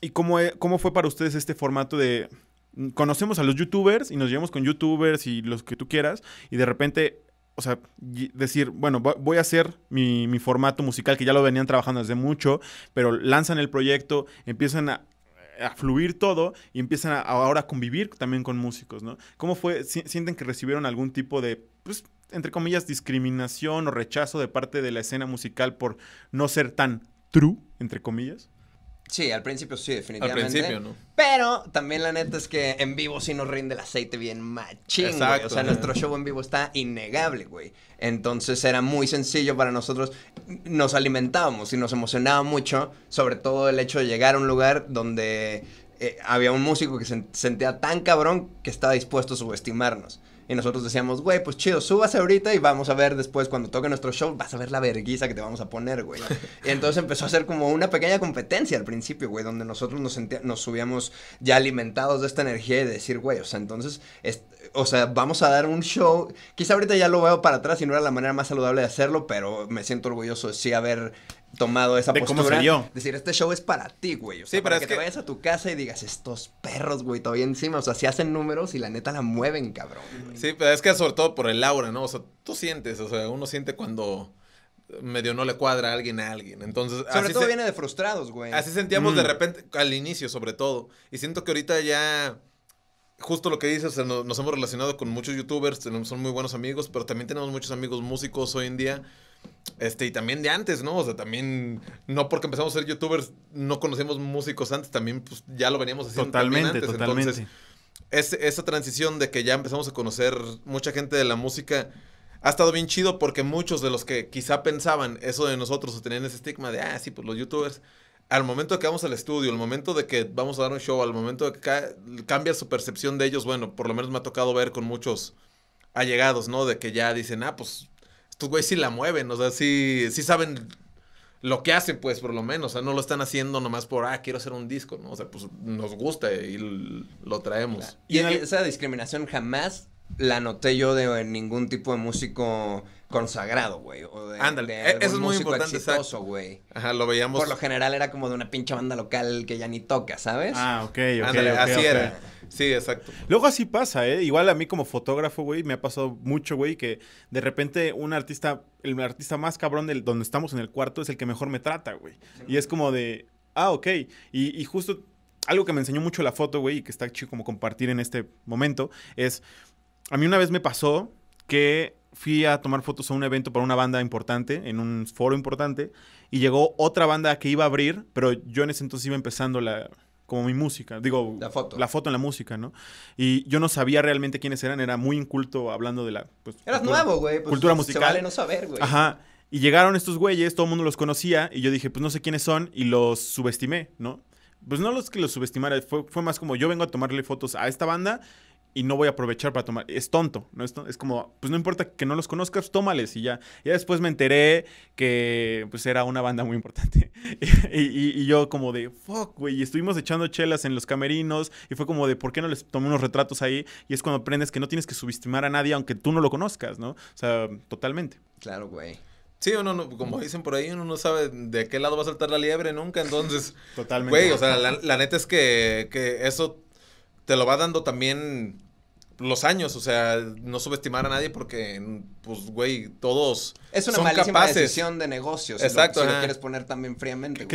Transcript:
¿Y cómo, eh, cómo fue para ustedes este formato de mm, conocemos a los youtubers y nos llevamos con youtubers y los que tú quieras y de repente, o sea, decir, bueno, voy a hacer mi, formato musical que ya lo venían trabajando desde mucho, pero lanzan el proyecto, empiezan a, fluir todo y empiezan a, ahora a convivir también con músicos, ¿no? ¿Cómo fue? ¿Sienten que recibieron algún tipo de, pues, entre comillas, discriminación o rechazo de parte de la escena musical por no ser tan true, entre comillas? Sí, al principio sí, definitivamente. Al principio, ¿no? Pero también la neta es que en vivo sí nos rinde el aceite bien machín, O sea, nuestro show en vivo está innegable, güey. Entonces era muy sencillo para nosotros. Nos alimentábamos y nos emocionaba mucho, sobre todo el hecho de llegar a un lugar donde eh, había un músico que se sentía tan cabrón que estaba dispuesto a subestimarnos. Y nosotros decíamos, güey, pues chido, súbase ahorita y vamos a ver después cuando toque nuestro show, vas a ver la verguiza que te vamos a poner, güey. y entonces empezó a ser como una pequeña competencia al principio, güey, donde nosotros nos, nos subíamos ya alimentados de esta energía y de decir, güey, o sea, entonces, o sea, vamos a dar un show. Quizá ahorita ya lo veo para atrás y no era la manera más saludable de hacerlo, pero me siento orgulloso de sí haber tomado esa de postura. Decir, este show es para ti, güey. O sí, para que, te vayas a tu casa y digas, estos perros, güey, todavía encima. O sea, si hacen números y la neta la mueven, cabrón. Güey. Sí, pero es que sobre todo por el aura, ¿no? O sea, tú sientes, o sea, uno siente cuando medio no le cuadra a alguien a alguien. Entonces, sobre todo viene de frustrados, güey. Así sentíamos de mm. repente al inicio, sobre todo. Y siento que ahorita ya justo lo que dices, nos, nos, hemos relacionado con muchos youtubers, son muy buenos amigos, pero también tenemos muchos amigos músicos hoy en día este, y también de antes, ¿no? O sea, también, no porque empezamos a ser youtubers, no conocemos músicos antes, también pues ya lo veníamos haciendo. Totalmente, antes. totalmente. Entonces, esa transición de que ya empezamos a conocer mucha gente de la música ha estado bien chido porque muchos de los que quizá pensaban eso de nosotros o tenían ese estigma de, ah, sí, pues los youtubers, al momento de que vamos al estudio, al momento de que vamos a dar un show, al momento de que cambia su percepción de ellos, bueno, por lo menos me ha tocado ver con muchos allegados, ¿no? De que ya dicen, ah, pues estos güeyes sí la mueven, o sea, sí, sí saben lo que hacen, pues, por lo menos. O sea, no lo están haciendo nomás por, ah, quiero hacer un disco, ¿no? O sea, pues nos gusta y lo traemos. Y, esa discriminación jamás la noté yo de ningún tipo de músico consagrado, güey. Ándale, e-, eso es muy importante. Exitoso, güey. Ajá, lo veíamos. Por lo general era como de una pinche banda local que ya ni toca, ¿sabes? Ah, ok, ok. Ándale, así era. Sí, exacto. Luego así pasa, ¿eh? Igual a mí como fotógrafo, güey, me ha pasado mucho, güey, que de repente un artista, el artista más cabrón del donde estamos en el cuarto es el que mejor me trata, güey. y es como de, ah, ok. Y, y justo algo que me enseñó mucho la foto, güey, y que está chido como compartir en este momento, es, a mí una vez me pasó que fui a tomar fotos a un evento para una banda importante, en un foro importante, y llegó otra banda que iba a abrir, pero yo en ese entonces iba empezando la, como mi música, digo, la foto. la foto en la música, ¿no? Y yo no sabía realmente quiénes eran, era muy inculto hablando de la... Pues, Eras cultura, nuevo, güey. Pues, cultura musical. Se vale no saber, güey. Ajá. Y llegaron estos güeyes, todo el mundo los conocía, y yo dije, pues no sé quiénes son, y los subestimé, ¿no? Pues no los que los subestimara, fue más como yo vengo a tomarle fotos a esta banda y no voy a aprovechar para tomar. Es tonto, ¿no? Es, es como, pues no importa que no los conozcas, tómales y ya. Ya después me enteré que pues era una banda muy importante. y, yo como de, fuck, güey, y estuvimos echando chelas en los camerinos y fue como de, ¿por qué no les tomé unos retratos ahí? Y es cuando aprendes que no tienes que subestimar a nadie aunque tú no lo conozcas, ¿no? O sea, totalmente. Claro, güey. Sí, uno no, como dicen por ahí, uno no sabe de qué lado va a saltar la liebre nunca, entonces. Totalmente. Güey, o sea, la, neta es que, que eso te lo va dando también los años, o sea, no subestimar a nadie porque, pues, güey, todos. son capaces. Es una malísima decisión de negocios. Exacto. Si lo, quieres poner también fríamente.